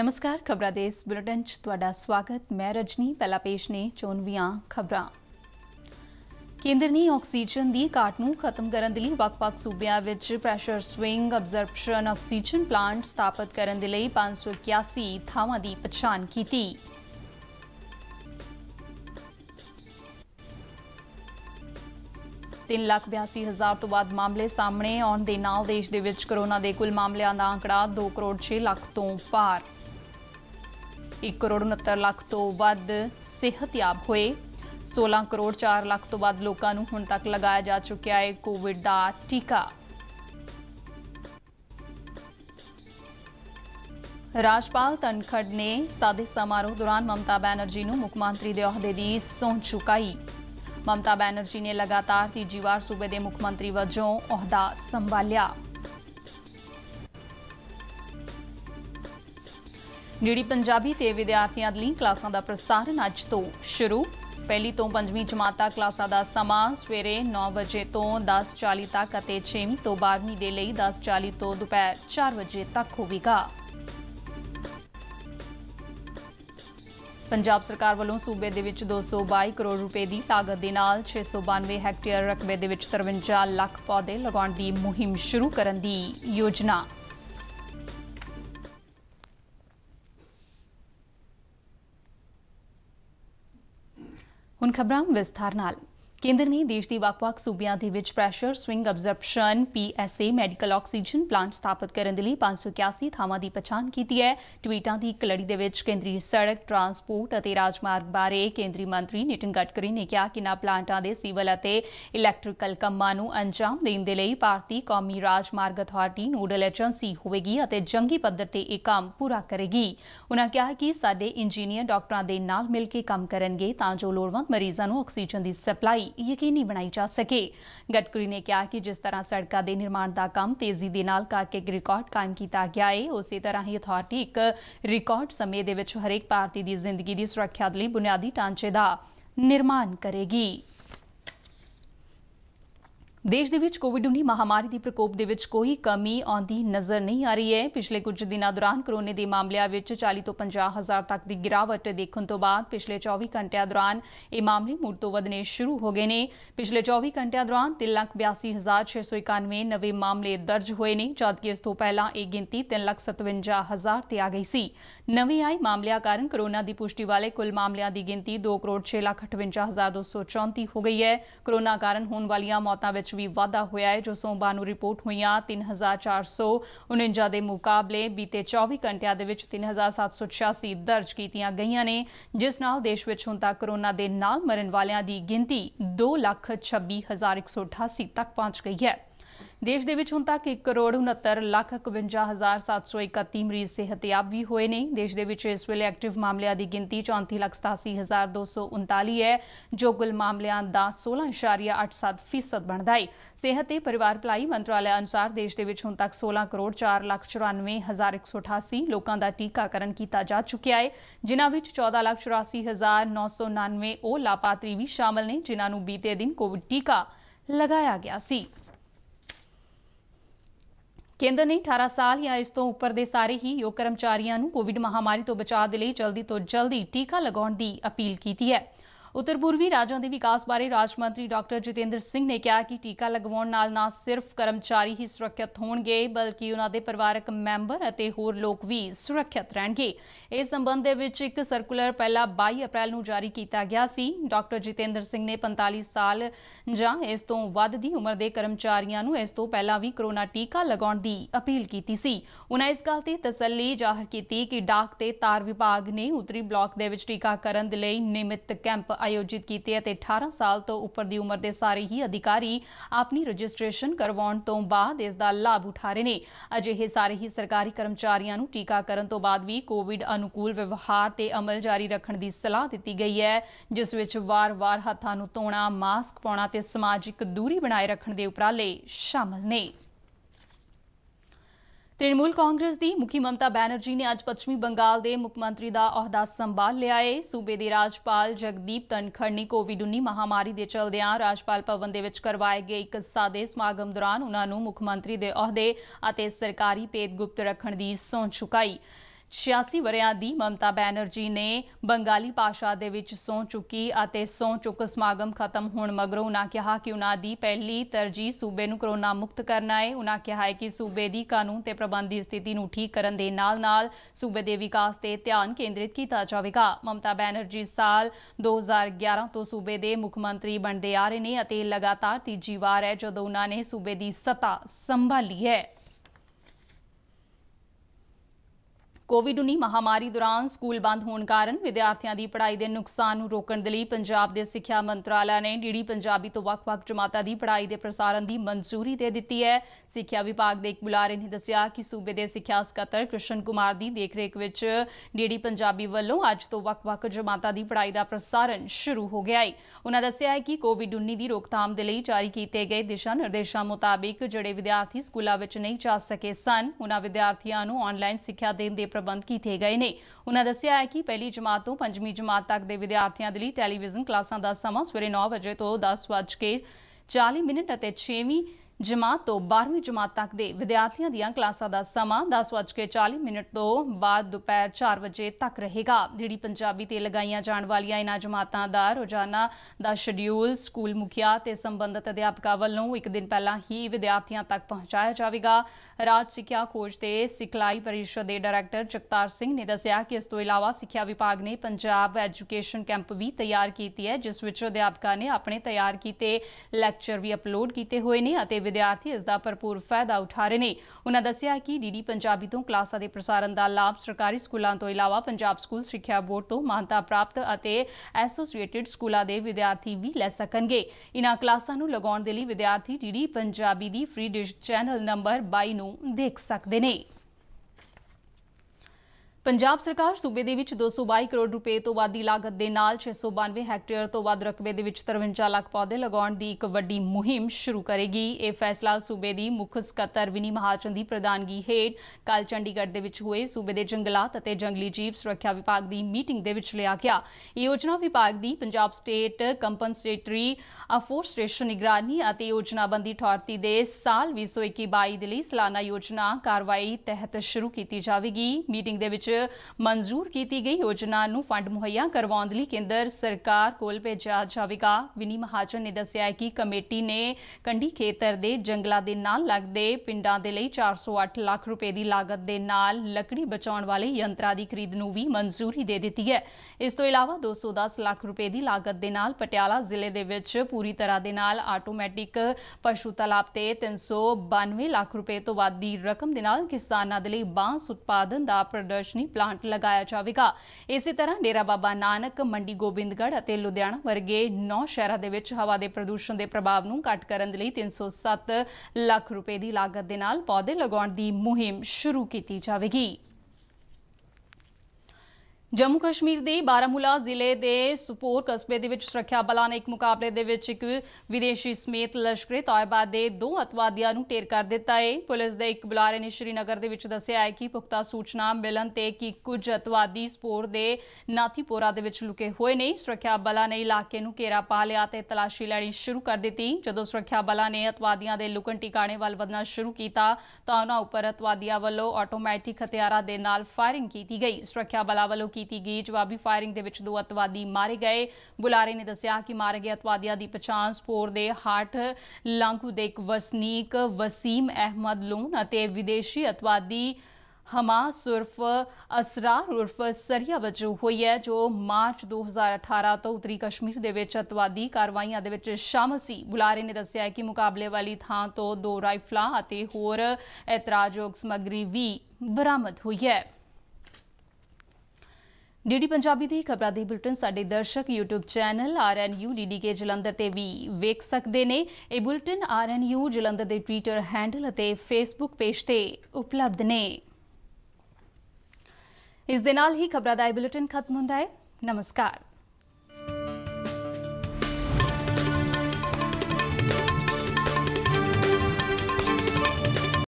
ਨਮਸਕਾਰ ਖਬਰਾਂ ਦੇ ਇਸ ਬੁਲੇਟਿਨ 'ਚ ਤੁਹਾਡਾ ਸਵਾਗਤ ਮੈਂ ਰਜਨੀ ਪਹਿਲਾ ਪੇਸ਼ ਨੇ ਚੋਣਵੀਆਂ ਖਬਰਾਂ ਕੇਂਦਰ ਨੇ ਆਕਸੀਜਨ ਦੀ ਘਾਟ ਨੂੰ ਖਤਮ ਕਰਨ ਦੇ ਲਈ ਵੱਖ-ਵੱਖ ਸੂਬਿਆਂ ਵਿੱਚ pressure swing absorption oxygen plant ਸਥਾਪਿਤ ਕਰਨ ਦੇ ਲਈ 581 ਥਾਵਾਂ ਦੀ ਪਛਾਣ ਕੀਤੀ ਤਿੰਨ ਲੱਖ ਹਜ਼ਾਰ ਤੋਂ ਬਾਅਦ ਮਾਮਲੇ ਸਾਹਮਣੇ ਆਉਣ ਦੇ ਨਾਲ ਦੇਸ਼ ਦੇ ਵਿੱਚ ਕਰੋਨਾ ਦੇ ਕੁੱਲ ਮਾਮਲਿਆਂ ਦਾ ਅੰਕੜਾ 2 ਕਰੋੜ 6 ਲੱਖ ਤੋਂ ਪਾਰ 1 ਕਰੋੜ 69 ਲੱਖ ਤੋਂ ਵੱਧ ਸਿਹਤਯਾਬ ਹੋਏ 16 ਕਰੋੜ 4 ਲੱਖ ਤੋਂ ਵੱਧ ਲੋਕਾਂ ਨੂੰ ਹੁਣ ਤੱਕ ਲਗਾਇਆ ਜਾ ਚੁੱਕਿਆ ਹੈ ਕੋਵਿਡ ਦਾ ਟੀਕਾ ਰਾਜਪਾਲ ਤਨਖੜ ਨੇ ਸਾਦੇ ਸਮਾਰੋਹ ਦੌਰਾਨ ਮਮਤਾ ਬੈਨਰਜੀ ਨੂੰ ਮੁੱਖ ਮੰਤਰੀ ਦੇ ਅਹੁਦੇ ਦੀ ਸੌਂ ਚੁਕਾਈ ਮਮਤਾ ਬੈਨਰਜੀ ਨੇ ਲਗਾਤਾਰ ਤੀਜੀ ਵਾਰ ਸੂਬੇ ਦੇ ਮੁੱਖ ਮੰਤਰੀ ਵਜੋਂ ਅਹੁਦਾ ਸੰਭਾਲਿਆ ਜਿਹੜੀ ਪੰਜਾਬੀ ਤੇ ਵਿਦਿਆਰਥੀਆਂ ਲਈ ਕਲਾਸਾਂ ਦਾ ਪ੍ਰਸਾਰਣ ਅੱਜ ਤੋਂ ਸ਼ੁਰੂ ਪਹਿਲੀ ਤੋਂ ਪੰਜਵੀਂ ਜਮਾਤਾਂ ਕਲਾਸਾਂ ਦਾ ਸਮਾਂ ਸਵੇਰੇ 9 ਵਜੇ ਤੋਂ 10:40 ਤੱਕ ਅਤੇ 6ਵੀਂ ਤੋਂ 12ਵੀਂ ਦੇ ਲਈ 10:40 ਤੋਂ ਦੁਪਹਿਰ 4 ਵਜੇ ਤੱਕ ਹੋਵੇਗਾ ਪੰਜਾਬ ਸਰਕਾਰ ਵੱਲੋਂ ਸੂਬੇ ਦੇ ਵਿੱਚ 222 ਕਰੋੜ ਰੁਪਏ ਦੀ ਲਾਗਤ ਦੇ ਨਾਲ 692 ਹੈਕਟੇਅਰ ਰਕਬੇ ਦੇ ਵਿੱਚ 53 ਲੱਖ ਪੌਦੇ ਲਗਾਉਣ ਦੀ ਮੁਹਿੰਮ ਸ਼ੁਰੂ ਕਰਨ ਦੀ ਯੋਜਨਾ ਹੁਣ ਖਬਰਾਂ ਵਿਸਥਾਰ ਨਾਲ ਕੇਂਦਰ ਨੇ ਦੇਸ਼ ਦੀ ਵੱਖ-ਵੱਖ ਸੂਬਿਆਂ ਦੇ ਵਿੱਚ pressure swing absorption PSA medical oxygen plant ਸਥਾਪਿਤ ਕਰਨ ਦੇ ਲਈ 581 ਥਾਵਾਂ ਦੀ ਪਛਾਣ ਕੀਤੀ ਹੈ ਟਵੀਟਾਂ ਦੀ ਇੱਕ ਲੜੀ ਦੇ ਵਿੱਚ ਕੇਂਦਰੀ ਸੜਕ ਟਰਾਂਸਪੋਰਟ ਅਤੇ ਰਾਜਮਾਰਗ ਬਾਰੇ ਕੇਂਦਰੀ ਮੰਤਰੀ ਨਿਤਿਨ ਗਡਕਰੀ ਨੇ ਕਿਹਾ ਕਿ ਨਾ ਪਲਾਂਟਾਂ ਦੇ ਸਿਵਲ ਅਤੇ ਇਲੈਕਟ੍ਰੀਕਲ ਕੰਮਾਂ ਨੂੰ ਅੰਜਾਮ ਦੇਣ ਦੇ ਲਈ ਭਾਰਤੀ ਕੌਮੀ ਰਾਜਮਾਰਗ ਅਥਾਰਟੀ ਨੋਡਲ ਏਜੰਸੀ ਹੋਵੇਗੀ ਅਤੇ ਜੰਗੀ ਪੱਧਰ ਤੇ ਇਹ ਕੰਮ ਪੂਰਾ ਕਰੇਗੀ ਉਹਨਾਂ ਕਿਹਾ ਕਿ ਸਾਡੇ ਇੰਜੀਨੀਅਰ ਡਾਕਟਰਾਂ ਦੇ ਨਾਲ ਮਿਲ ਕੇ ਕੰਮ ਕਰਨਗੇ ਤਾਂ ਜੋ ਲੋੜਵੰਦ ਮਰੀਜ਼ਾਂ ਨੂੰ ਆਕਸੀਜਨ ਦੀ ਸਪਲਾਈ ਸਫਾਈ ਯਕੀਨੀ ਬਣਾਈ ਜਾ ਸਕੇ ਗਟਕੁਰੀ ਨੇ ਕਿਹਾ ਕਿ ਜਿਸ ਤਰ੍ਹਾਂ ਸੜਕਾਂ ਦੇ ਨਿਰਮਾਣ ਦਾ ਕੰਮ ਤੇਜ਼ੀ ਦੇ ਨਾਲ ਕਰਕੇ ਇੱਕ ਰਿਕਾਰਡ ਕਾਇਮ ਕੀਤਾ ਗਿਆ ਹੈ ਉਸੇ ਤਰ੍ਹਾਂ ਹੀ ਅਥਾਰਟੀ ਇੱਕ ਰਿਕਾਰਡ ਸਮੇਂ ਦੇ ਵਿੱਚ ਹਰੇਕ ਭਾਰਤੀ ਦੀ ਜ਼ਿੰਦਗੀ ਦੀ ਸੁਰੱਖਿਆ ਲਈ ਬੁਨਿਆਦੀ ਢਾਂਚੇ ਦਾ ਨਿਰਮਾਣ ਕਰੇਗੀ ਦੇਸ਼ ਦੇ ਵਿੱਚ ਕੋਵਿਡ-19 ਮਹਾਮਾਰੀ ਦੇ ਪ੍ਰਕੋਪ ਦੇ ਵਿੱਚ ਕੋਈ ਕਮੀ ਆਉਂਦੀ ਨਜ਼ਰ ਨਹੀਂ ਆ ਰਹੀ ਹੈ ਪਿਛਲੇ ਕੁਝ ਦਿਨਾਂ ਦੌਰਾਨ ਕਰੋਨੇ ਦੇ ਮਾਮਲਿਆਂ ਵਿੱਚ 40 ਤੋਂ 50 ਹਜ਼ਾਰ ਤੱਕ ਦੀ ਗਿਰਾਵਟ ਦੇਖਣ ਤੋਂ ਬਾਅਦ ਪਿਛਲੇ 24 ਘੰਟਿਆਂ ਦੌਰਾਨ ਇਹ ਮਾਮਲੇ ਮੁੜ ਤੋਂ ਵਧਨੇ ਸ਼ੁਰੂ ਹੋ ਗਏ ਨੇ ਪਿਛਲੇ 24 ਘੰਟਿਆਂ ਦੌਰਾਨ 382691 ਨਵੇਂ ਮਾਮਲੇ ਦਰਜ ਹੋਏ ਨੇ ਜਦਕਿ ਇਸ ਤੋਂ ਪਹਿਲਾਂ ਇਹ ਗਿਣਤੀ 357000 ਤੇ ਆ ਗਈ ਸੀ ਨਵੇਂ ਆਏ ਮਾਮਲਿਆਂ ਕਾਰਨ ਕਰੋਨਾ ਦੀ ਪੁਸ਼ਟੀ ਵਾਲੇ ਕੁੱਲ ਮਾਮਲਿਆਂ ਦੀ ਗਿਣਤੀ 2 ਕਰੋੜ 658234 ਹੋ ਗਈ ਹੈ ਕਰੋਨਾ ਕਾਰਨ ਹੋਣ ਵਾਲੀਆਂ ਮੌਤਾਂ ਵਿੱਚ ਵਿੱਚ ਵੀ ਵਾਧਾ ਹੋਇਆ ਹੈ ਜੋ ਸੋਮਵਾਰ ਨੂੰ ਰਿਪੋਰਟ ਹੋਈਆਂ 3449 ਦੇ ਮੁਕਾਬਲੇ ਬੀਤੇ 24 ਘੰਟਿਆਂ ਦੇ ਵਿੱਚ 3786 ਦਰਜ ਕੀਤੀਆਂ ਗਈਆਂ ਨੇ ਜਿਸ ਨਾਲ ਦੇਸ਼ ਵਿੱਚ ਹੁਣ ਤੱਕ ਕੋਰੋਨਾ ਦੇ ਨਾਲ ਮਰਨ ਵਾਲਿਆਂ ਦੀ ਗਿਣਤੀ 2,26,188 ਤੱਕ ਪਹੁੰਚ ਗਈ ਹੈ ਦੇਸ਼ ਦੇ ਵਿੱਚ ਹੁਣ ਤੱਕ 1 ਕਰੋੜ 69 ਲੱਖ 51731 ਮਰੀਜ਼ ਸਿਹਤਯਾਬ ਵੀ ਹੋਏ ਨੇ ਦੇਸ਼ ਦੇ ਵਿੱਚ ਇਸ ਵੇਲੇ ਐਕਟਿਵ ਮਾਮਲਿਆਂ ਦੀ ਗਿਣਤੀ 34,87,239 ਹੈ ਜੋ ਕੁੱਲ ਮਾਮਲਿਆਂ ਦਾ 16.87% ਬਣਦਾ ਹੈ ਸਿਹਤ ਤੇ ਪਰਿਵਾਰ ਭਲਾਈ ਮੰਤਰਾਲੇ ਅਨੁਸਾਰ ਦੇਸ਼ ਦੇ ਵਿੱਚ ਹੁਣ ਤੱਕ 16 ਕਰੋੜ 4 ਲੱਖ 94188 ਲੋਕਾਂ ਦਾ ਟੀਕਾਕਰਨ ਕੀਤਾ ਜਾ ਚੁੱਕਿਆ ਹੈ ਜਿਨ੍ਹਾਂ ਵਿੱਚ 14,84,999 ਉਹ ਲਾਪਾਤਰੀ ਵੀ ਸ਼ਾਮਲ ਨੇ ਜਿਨ੍ਹਾਂ ਨੂੰ ਬੀਤੇ ਦਿਨ ਕੋਵਿਡ ਟੀਕਾ ਲਗਾਇਆ ਗਿਆ ਸੀ ਕੇਂਦਰ ਨੇ 18 ਸਾਲ ਜਾਂ ਇਸ ਤੋਂ ਉੱਪਰ ਦੇ ਸਾਰੇ ਹੀ ਯੋਗ ਕਰਮਚਾਰੀਆਂ ਨੂੰ ਕੋਵਿਡ ਮਹਾਮਾਰੀ ਤੋਂ ਬਚਾਅ ਦੇ ਲਈ ਜਲਦੀ ਤੋਂ ਜਲਦੀ ਟੀਕਾ ਲਗਾਉਣ ਦੀ ਅਪੀਲ ਕੀਤੀ ਹੈ ਉੱਤਰ ਪੂਰਬੀ ਰਾਜਾਂ ਦੇ ਵਿਕਾਸ ਬਾਰੇ ਰਾਜ ਮੰਤਰੀ ਡਾਕਟਰ ਜਤਿੰਦਰ ਸਿੰਘ ਨੇ ਕਿਹਾ ਕਿ ਟੀਕਾ ਲਗਵਾਉਣ ਨਾਲ ਨਾ ਸਿਰਫ ਕਰਮਚਾਰੀ ਹੀ ਸੁਰੱਖਿਅਤ ਹੋਣਗੇ ਬਲਕਿ ਉਹਨਾਂ ਦੇ ਪਰਿਵਾਰਕ ਮੈਂਬਰ ਅਤੇ ਹੋਰ ਲੋਕ ਵੀ ਸੁਰੱਖਿਅਤ ਰਹਿਣਗੇ ਇਸ ਸੰਬੰਧ ਦੇ ਵਿੱਚ ਇੱਕ ਸਰਕੂਲਰ ਪਹਿਲਾ 22 ਅਪ੍ਰੈਲ ਨੂੰ ਜਾਰੀ ਕੀਤਾ ਗਿਆ ਸੀ ਡਾਕਟਰ ਜਤਿੰਦਰ ਸਿੰਘ ਨੇ 45 ਸਾਲ ਜਾਂ ਇਸ ਤੋਂ ਵੱਧ ਦੀ ਉਮਰ ਦੇ ਕਰਮਚਾਰੀਆਂ ਨੂੰ ਇਸ ਤੋਂ ਪਹਿਲਾਂ ਵੀ ਕਰੋਨਾ ਟੀਕਾ ਲਗਾਉਣ ਦੀ ਅਪੀਲ ਕੀਤੀ ਸੀ ਉਹਨਾਂ ਇਸ ਗੱਲ ਤੇ ਤਸੱਲੀ ਜ਼ਾਹਰ ਕੀਤੀ ਕਿ ਡਾਕ ਤੇ ਤਾਰ ਵਿਭਾਗ ਨੇ ਉਤਰੀ ਬਲਾਕ ਦੇ ਵਿੱਚ ਟੀਕਾਕਰਨ ਦੇ ਲਈ ਨਿਯਮਿਤ ਕੈਂਪ ਆਯੋਜਿਤ ਕੀਤੇ ਅਤੇ 18 ਸਾਲ ਤੋਂ ਉੱਪਰ ਦੀ ਉਮਰ ਦੇ ਸਾਰੇ ਹੀ ਅਧਿਕਾਰੀ ਆਪਣੀ ਰਜਿਸਟ੍ਰੇਸ਼ਨ ਕਰਵਾਉਣ ਤੋਂ ਬਾਅਦ ਇਸ ਦਾ ਲਾਭ ਉਠਾ ਰਹੇ ਨੇ ਅਜਿਹੇ ਸਾਰੇ ਹੀ ਸਰਕਾਰੀ ਕਰਮਚਾਰੀਆਂ ਨੂੰ ਟੀਕਾਕਰਨ ਤੋਂ ਬਾਅਦ ਵੀ ਕੋਵਿਡ ਅਨੁਕੂਲ ਵਿਵਹਾਰ ਤੇ ਅਮਲ ਜਾਰੀ ਰੱਖਣ ਦੀ ਸਲਾਹ ਦਿੱਤੀ ਗਈ ਹੈ ਜਿਸ ਵਿੱਚ ਵਾਰ-ਵਾਰ ਹੱਥਾਂ ਨੂੰ ਧੋਣਾ ਮਾਸਕ ਪਾਉਣਾ ਤੇ ਸਮਾਜਿਕ ਦੂਰੀ ਬਣਾਏ ਰੱਖਣ ਦੇ ਉਪਰਾਲੇ ਸ਼ਾਮਲ ਨੇ ਤ੍ਰਿਣਮੂਲ ਕਾਂਗਰਸ ਦੀ ਮੁਖੀ ਮਮਤਾ ਬੈਨਰਜੀ ਨੇ ਅੱਜ ਪੱਛਮੀ ਬੰਗਾਲ ਦੇ ਮੁੱਖ ਮੰਤਰੀ ਦਾ ਅਹੁਦਾ ਸੰਭਾਲ ਲਿਆ ਹੈ ਸੂਬੇ ਦੇ ਰਾਜਪਾਲ ਜਗਦੀਪ ਧਨਖੜ ਨੇ ਕੋਵਿਡ-19 ਮਹਾਮਾਰੀ ਦੇ ਚਲਦਿਆਂ ਰਾਜਪਾਲ ਭਵਨ ਦੇ ਵਿੱਚ ਕਰਵਾਏ ਗਏ ਇੱਕ ਸਾਦੇ ਸਮਾਗਮ ਦੌਰਾਨ ਉਹਨਾਂ ਨੂੰ ਮੁੱਖ ਮੰਤਰੀ ਦੇ ਅਹੁਦੇ ਅਤੇ ਸਰਕਾਰੀ ਪੇਦ ਗੁਪਤ ਰੱਖਣ ਦੀ ਸਹੁੰ ਚੁਕਾਈ 86 ਵਰਿਆਂ ਦੀ ਮਮਤਾ ਬੈਨਰਜੀ ਨੇ ਬੰਗਾਲੀ ਭਾਸ਼ਾ ਦੇ ਵਿੱਚ ਸੌਂ ਚੁੱਕੀ ਅਤੇ ਸੌਂ ਚੁੱਕ ਸਮਾਗਮ ਖਤਮ ਹੋਣ ਮਗਰੋਂ ਉਹਨਾਂ ਕਿਹਾ ਕਿ ਉਹਨਾਂ ਦੀ ਪਹਿਲੀ ਤਰਜੀਹ ਸੂਬੇ ਨੂੰ ਕਰੋਨਾ ਮੁਕਤ ਕਰਨਾ ਹੈ ਉਹਨਾਂ ਕਿਹਾ ਹੈ ਕਿ ਸੂਬੇ ਦੀ ਕਾਨੂੰਨ ਤੇ ਪ੍ਰਬੰਧ ਦੀ ਸਥਿਤੀ ਨੂੰ ਠੀਕ ਕਰਨ ਦੇ ਨਾਲ-ਨਾਲ ਸੂਬੇ ਦੇ ਵਿਕਾਸ ਤੇ ਧਿਆਨ ਕੇਂਦਰਿਤ ਕੀਤਾ ਜਾਵੇਗਾ ਮਮਤਾ ਬੈਨਰਜੀ ਸਾਲ 2011 ਤੋਂ ਸੂਬੇ ਦੇ ਮੁੱਖ ਮੰਤਰੀ ਬਣਦੇ ਆ ਰਹੇ ਨੇ ਅਤੇ ਲਗਾਤਾਰ ਤੀਜੀ ਵਾਰ ਹੈ ਜਦੋਂ ਉਹਨਾਂ ਨੇ ਸੂਬੇ ਦੀ ਸੱਤਾ ਸੰਭਾਲੀ ਹੈ ਕੋਵਿਡ-19 ਮਹਾਮਾਰੀ ਦੌਰਾਨ ਸਕੂਲ ਬੰਦ ਹੋਣ ਕਾਰਨ ਵਿਦਿਆਰਥੀਆਂ ਦੀ ਪੜ੍ਹਾਈ ਦੇ ਨੁਕਸਾਨ ਨੂੰ ਰੋਕਣ ਦੇ ਲਈ ਪੰਜਾਬ ਦੇ ਸਿੱਖਿਆ ਮੰਤਰਾਲਾ ਨੇ ਡੀਡੀ ਪੰਜਾਬੀ ਤੋਂ ਵੱਖ-ਵੱਖ ਜਮਾਤਾਂ ਦੀ ਪੜ੍ਹਾਈ ਦੇ ਪ੍ਰਸਾਰਣ ਦੀ ਮਨਜ਼ੂਰੀ ਦੇ ਦਿੱਤੀ ਹੈ ਸਿੱਖਿਆ ਵਿਭਾਗ ਦੇ ਇੱਕ ਬੁਲਾਰੇ ਨੇ ਦੱਸਿਆ ਕਿ ਸੂਬੇ ਦੇ ਸਿੱਖਿਆ ਸਕੱਤਰ ਕ੍ਰਿਸ਼ਨ ਕੁਮਾਰ ਦੀ ਦੇਖਰੇਖ ਵਿੱਚ ਡੀਡੀ ਪੰਜਾਬੀ ਵੱਲੋਂ ਅੱਜ ਤੋਂ ਵੱਖ-ਵੱਖ ਜਮਾਤਾਂ ਦੀ ਪੜ੍ਹਾਈ ਦਾ ਪ੍ਰਸਾਰਣ ਸ਼ੁਰੂ ਹੋ ਗਿਆ ਹੈ ਉਹਨਾਂ ਦੱਸਿਆ ਹੈ ਕਿ ਕੋਵਿਡ-19 ਦੀ ਰੋਕਥਾਮ ਦੇ ਲਈ ਜਾਰੀ ਕੀਤੇ ਗਏ ਦਿਸ਼ਾ ਨਿਰਦੇਸ਼ਾਂ ਮੁਤਾਬਿਕ ਜਿਹੜੇ ਵਿਦਿਆਰਥੀ ਸਕੂਲਾਂ ਵਿੱਚ ਨਹੀਂ ਜਾ ਸਕੇ ਸਨ ਉਹਨਾਂ ਵਿਦਿਆਰਥੀਆਂ ਨੂੰ ਆਨਲਾਈਨ ਸਿੱਖਿਆ ਦੇਣ ਦੇ ਪ੍ਰਬੰਧ ਕੀਤੇ ਗਏ ਨੇ ਉਹਨਾਂ ਦੱਸਿਆ ਹੈ ਕਿ ਪਹਿਲੀ ਜਮਾਤ ਤੋਂ ਪੰਜਵੀਂ ਜਮਾਤ ਤੱਕ ਦੇ ਵਿਦਿਆਰਥੀਆਂ ਦੇ ਲਈ ਟੈਲੀਵਿਜ਼ਨ ਕਲਾਸਾਂ ਦਾ ਸਮਾਂ ਸਵੇਰੇ 9 ਵਜੇ ਤੋਂ 10 ਵਜੇ 40 ਮਿੰਟ ਅਤੇ 6ਵੀਂ ਜਮਾਤ ਤੋਂ 12ਵੀਂ ਜਮਾਤ ਤੱਕ ਦੇ ਵਿਦਿਆਰਥੀਆਂ ਦੀਆਂ ਕਲਾਸਾਂ ਦਾ ਸਮਾਂ 10:40 ਮਿੰਟ ਤੋਂ ਬਾਅਦ ਦੁਪਹਿਰ 4 ਵਜੇ ਤੱਕ ਰਹੇਗਾ ਜਿਹੜੀ ਪੰਜਾਬੀ ਤੇ ਲਗਾਈਆਂ ਜਾਣ ਵਾਲੀਆਂ ਇਹਨਾਂ ਜਮਾਤਾਂ ਦਾ ਰੋਜ਼ਾਨਾ ਦਾ ਸ਼ਡਿਊਲ ਸਕੂਲ ਮੁਖੀਆ ਤੇ ਸੰਬੰਧਿਤ ਅਧਿਆਪਕਾਂ ਵੱਲੋਂ ਇੱਕ ਦਿਨ ਪਹਿਲਾਂ ਹੀ ਵਿਦਿਆਰਥੀਆਂ ਤੱਕ ਪਹੁੰਚਾਇਆ ਜਾਵੇਗਾ ਰਾਜ ਸਿੱਖਿਆ ਖੋਜ ਤੇ ਸਿਖਲਾਈ ਪਰਿਸ਼ਦ ਦੇ ਡਾਇਰੈਕਟਰ ਚਕਤਾਰ ਸਿੰਘ ਨੇ ਦੱਸਿਆ ਕਿ ਇਸ ਤੋਂ ਇਲਾਵਾ ਸਿੱਖਿਆ ਵਿਭਾਗ ਨੇ ਪੰਜਾਬ ਐਜੂਕੇਸ਼ਨ ਕੈਂਪ ਵੀ ਤਿਆਰ ਕੀਤੀ ਹੈ ਜਿਸ ਵਿੱਚ ਅਧਿਆਪਕਾਂ ਨੇ ਆਪਣੇ ਤਿਆਰ ਕੀਤੇ ਲੈਕਚਰ ਵੀ ਅਪਲੋਡ ਕੀਤੇ ਹੋਏ ਨੇ ਅਤੇ ਵਿਦਿਆਰਥੀ ਇਸ ਦਾ ਭਰਪੂਰ ਫਾਇਦਾ ਉਠਾ ਰਹੇ ਨੇ ਉਹਨਾਂ ਦੱਸਿਆ ਕਿ ਡੀਡੀ ਪੰਜਾਬੀ ਤੋਂ ਕਲਾਸਾਂ ਦੇ ਪ੍ਰਸਾਰਣ ਦਾ ਲਾਭ ਸਰਕਾਰੀ ਸਕੂਲਾਂ ਤੋਂ ਇਲਾਵਾ ਪੰਜਾਬ ਸਕੂਲ ਸਿੱਖਿਆ ਬੋਰਡ ਤੋਂ ਮਾਨਤਾ ਪ੍ਰਾਪਤ ਅਤੇ ਐਸੋਸੀਏਟਿਡ ਸਕੂਲਾਂ ਦੇ ਵਿਦਿਆਰਥੀ ਵੀ ਲੈ ਸਕਣਗੇ ਇਹਨਾਂ ਕਲਾਸਾਂ ਨੂੰ ਲਗਾਉਣ ਦੇ ਲਈ ਵਿਦਿਆਰਥੀ ਡੀਡੀ ਪੰਜਾਬੀ ਦੀ ਫ੍ਰੀ ਡਿਸ਼ ਚੈਨਲ ਨੰਬਰ 22 ਨੂੰ ਦੇਖ ਸਕਦੇ ਨੇ ਪੰਜਾਬ ਸਰਕਾਰ ਸੂਬੇ ਦੇ ਵਿੱਚ 222 ਕਰੋੜ ਰੁਪਏ ਤੋਂ ਵੱਧ ਦੀ ਲਾਗਤ ਦੇ ਨਾਲ 692 ਹੈਕਟੇਅਰ ਤੋਂ ਵੱਧ ਰਕਬੇ ਦੇ ਵਿੱਚ 53 ਲੱਖ ਪੌਦੇ ਲਗਾਉਣ ਦੀ ਇੱਕ ਵੱਡੀ ਮੁਹਿੰਮ ਸ਼ੁਰੂ ਕਰੇਗੀ ਇਹ ਫੈਸਲਾ ਸੂਬੇ ਦੀ ਮੁੱਖ ਸਕੱਤਰ ਵਿਨੀ ਮਹਾਜਨ ਦੀ ਪ੍ਰਧਾਨਗੀ ਹੇਠ ਕੱਲ ਚੰਡੀਗੜ੍ਹ ਦੇ ਵਿੱਚ ਹੋਏ ਸੂਬੇ ਦੇ ਜੰਗਲਾਤ ਅਤੇ ਜੰਗਲੀ ਜੀਵ ਸੁਰੱਖਿਆ ਵਿਭਾਗ ਦੀ ਮੀਟਿੰਗ ਦੇ ਵਿੱਚ ਲਿਆ ਗਿਆ ਇਹ ਯੋਜਨਾ ਵਿਭਾਗ ਦੀ ਪੰਜਾਬ ਸਟੇਟ ਕੰਪਨਸੇਟਰੀ ਅਫੋਰਸਟ੍ਰੇਸ਼ਨ ਨਿਗਰਾਨੀ ਅਤੇ ਯੋਜਨਾਬੰਦੀ ਅਥਾਰਟੀ ਦੇ ਸਾਲ 2021-22 ਦੇ ਲਈ ਸਾਲਾਨਾ ਯੋਜਨਾ ਕਾਰਵਾਈ ਤਹਿਤ ਸ਼ੁਰੂ ਕੀਤੀ ਜਾਵੇਗੀ ਮੀਟਿੰਗ ਦੇ ਵਿੱਚ ਮਨਜ਼ੂਰ ਕੀਤੀ ਗਈ ਯੋਜਨਾ ਨੂੰ ਫੰਡ ਮੁਹੱਈਆ ਕਰਵਾਉਣ ਲਈ ਕੇਂਦਰ ਸਰਕਾਰ ਕੋਲ ਭੇਜਿਆ ਜਾਵੇਗਾ ਵਿਨੀ ਮਹਾਜਨ ਨੇ ਦੱਸਿਆ ਕਿ ਕਮੇਟੀ ਨੇ ਕੰਢੀ ਖੇਤਰ ਦੇ ਜੰਗਲਾਂ ਦੇ ਨਾਲ ਲੱਗਦੇ ਪਿੰਡਾਂ ਦੇ ਲਈ 408 ਲੱਖ ਰੁਪਏ ਦੀ ਲਾਗਤ ਦੇ ਨਾਲ ਲੱਕੜੀ ਬਚਾਉਣ ਵਾਲੇ ਯੰਤਰਾਂ ਦੀ ਖਰੀਦ ਨੂੰ ਵੀ ਮਨਜ਼ੂਰੀ ਦੇ ਦਿੱਤੀ ਹੈ ਇਸ ਤੋਂ ਇਲਾਵਾ 210 ਲੱਖ ਰੁਪਏ ਦੀ ਲਾਗਤ ਦੇ ਨਾਲ ਪਟਿਆਲਾ ਜ਼ਿਲ੍ਹੇ ਦੇ ਵਿੱਚ ਪੂਰੀ ਤਰ੍ਹਾਂ ਦੇ ਨਾਲ ਆਟੋਮੈਟਿਕ ਪਸ਼ੂ ਤਲਾਬ ਤੇ 392 ਲੱਖ ਰੁਪਏ ਤੋਂ ਵੱਧ ਦੀ ਰਕਮ ਦੇ ਨਾਲ ਕਿਸਾਨਾਂ ਦੇ ਲਈ ਬਾਂਸ ਉਤਪਾਦਨ ਦਾ ਪ੍ਰਦਰਸ਼ਨ ਰੋਸ਼ਨੀ ਪਲਾਂਟ ਲਗਾਇਆ ਜਾਵੇਗਾ ਇਸੇ ਤਰ੍ਹਾਂ ਡੇਰਾ ਬਾਬਾ ਨਾਨਕ ਮੰਡੀ ਗੋਬਿੰਦਗੜ ਅਤੇ ਲੁਧਿਆਣਾ ਵਰਗੇ 9 ਸ਼ਹਿਰਾਂ ਦੇ ਵਿੱਚ ਹਵਾ ਦੇ ਪ੍ਰਦੂਸ਼ਣ ਦੇ ਪ੍ਰਭਾਵ ਨੂੰ ਘਟ ਕਰਨ ਦੇ ਲਈ 307 ਲੱਖ ਰੁਪਏ ਦੀ ਲਾਗਤ ਦੇ ਨਾਲ ਪੌਦੇ ਲਗਾਉਣ ਦੀ ਮੁਹਿੰਮ ਸ਼ੁਰੂ ਕੀਤੀ ਜਾਵੇਗੀ ਜੰਮੂ ਕਸ਼ਮੀਰ ਦੇ ਬਾਰਾਮੂਲਾ ਜ਼ਿਲ੍ਹੇ ਦੇ ਸੁਪੋਰ ਕਸਬੇ ਦੇ ਵਿੱਚ ਸੁਰੱਖਿਆ ਬਲਾਂ ਨੇ ਇੱਕ ਮੁਕਾਬਲੇ ਦੇ ਵਿੱਚ ਇੱਕ ਵਿਦੇਸ਼ੀ ਸਮੇਤ ਲਸ਼ਕਰੇ ਤਾਇਬਾ ਦੇ ਦੋ ਅਤਵਾਦੀਆਂ ਨੂੰ ਟੇਰ ਕਰ ਦਿੱਤਾ ਹੈ ਪੁਲਿਸ ਦੇ ਇੱਕ ਬੁਲਾਰੇ ਨੇ ਸ਼੍ਰੀਨਗਰ ਦੇ ਵਿੱਚ ਦੱਸਿਆ ਹੈ ਕਿ ਪੁਖਤਾ ਸੂਚਨਾ ਮਿਲਣ ਤੇ ਕਿ ਕੁਝ ਅਤਵਾਦੀ ਸਪੋਰ ਦੇ ਨਾਥੀਪੋਰਾ ਦੇ ਵਿੱਚ ਲੁਕੇ ਹੋਏ ਨੇ ਸੁਰੱਖਿਆ ਬਲਾਂ ਨੇ ਇਲਾਕੇ ਨੂੰ ਘੇਰਾ ਪਾ ਲਿਆ ਤੇ ਤਲਾਸ਼ੀ ਲੈਣੀ ਸ਼ੁਰੂ ਕਰ ਦਿੱਤੀ ਜਦੋਂ ਸੁਰੱਖਿਆ ਬਲਾਂ ਨੇ ਅਤਵਾਦੀਆਂ ਦੇ ਲੁਕਣ ਟਿਕਾਣੇ ਵੱਲ ਵਧਣਾ ਸ਼ੁਰੂ ਕੀਤਾ ਤਾਂ ਉਹਨਾਂ ਉੱਪਰ ਅਤਵਾਦੀਆਂ ਵੱਲੋਂ ਆਟੋਮੈਟਿਕ ਹਥਿਆਰਾਂ ਦੇ ਨਾਲ ਫਾਇਰਿੰਗ ਕੀਤੀ ਗਈ ਸੁਰੱਖਿਆ ਬਲਾਂ ਵੱਲੋਂ ਕੀਤੀ ਗਈ ਜਵਾਬੀ ਫਾਇਰਿੰਗ ਦੇ ਵਿੱਚ ਦੋ ਅਤਵਾਦੀ ਮਾਰੇ ਗਏ ਬੁਲਾਰੇ ਨੇ ਦੱਸਿਆ ਕਿ ਮਾਰੇ ਗਏ ਅਤਵਾਦੀਆਂ ਦੀ ਪਛਾਣ ਸਪੋਰ ਦੇ ਹਾਟ ਲਾਂਕੂ ਦੇ ਇੱਕ ਵਸਨੀਕ ਵਸੀਮ ਅਹਿਮਦ ਲੂਨ ਅਤੇ ਵਿਦੇਸ਼ੀ ਅਤਵਾਦੀ ਹਮਾਸ ਉਰਫ ਅਸਰਾ ਉਰਫ ਸਰੀਆ ਵਜੋਂ ਹੋਈ ਹੈ ਜੋ ਮਾਰਚ 2018 ਤੋਂ ਉਤਰੀ ਕਸ਼ਮੀਰ ਦੇ ਵਿੱਚ ਅਤਵਾਦੀ ਕਾਰਵਾਈਆਂ ਦੇ ਵਿੱਚ ਸ਼ਾਮਲ ਸੀ ਬੁਲਾਰੇ ਨੇ ਦੱਸਿਆ ਹੈ ਕਿ ਮੁਕਾਬਲੇ ਵਾਲੀ ਥਾਂ ਤੋਂ ਦੋ ਰਾਈਫਲਾਂ ਅਤੇ ਹੋਰ ਇਤਰਾਜੋਗ ਸਮਗਰੀ ਵੀ ਬਰਾਮਦ ਹੋਈ ਹੈ ਡੀਡੀ ਪੰਜਾਬੀ ਦੀ ਖਬਰਾਂ ਦੀ ਬੁਲਟਨ ਸਾਡੇ ਦਰਸ਼ਕ YouTube channel RNU DDK Jalandhar ਤੇ ਵੀ ਵੇਖ ਸਕਦੇ ਨੇ ਇਹ ਬੁਲਟਨ RNU ਜਲੰਧਰ ਦੇ ਟਵਿੱਟਰ ਹੈਂਡਲ ਅਤੇ Facebook ਪੇਜ ਤੇ ਉਪਲਬਧ ਨੇ ਇਸ ਦੇ ਨਾਲ ਹੀ ਖਬਰਾਂ ਦਾ ਇਹ ਬੁਲਟਨ ਖਤਮ ਹੁੰਦਾ ਹੈ ਨਮਸਕਾਰ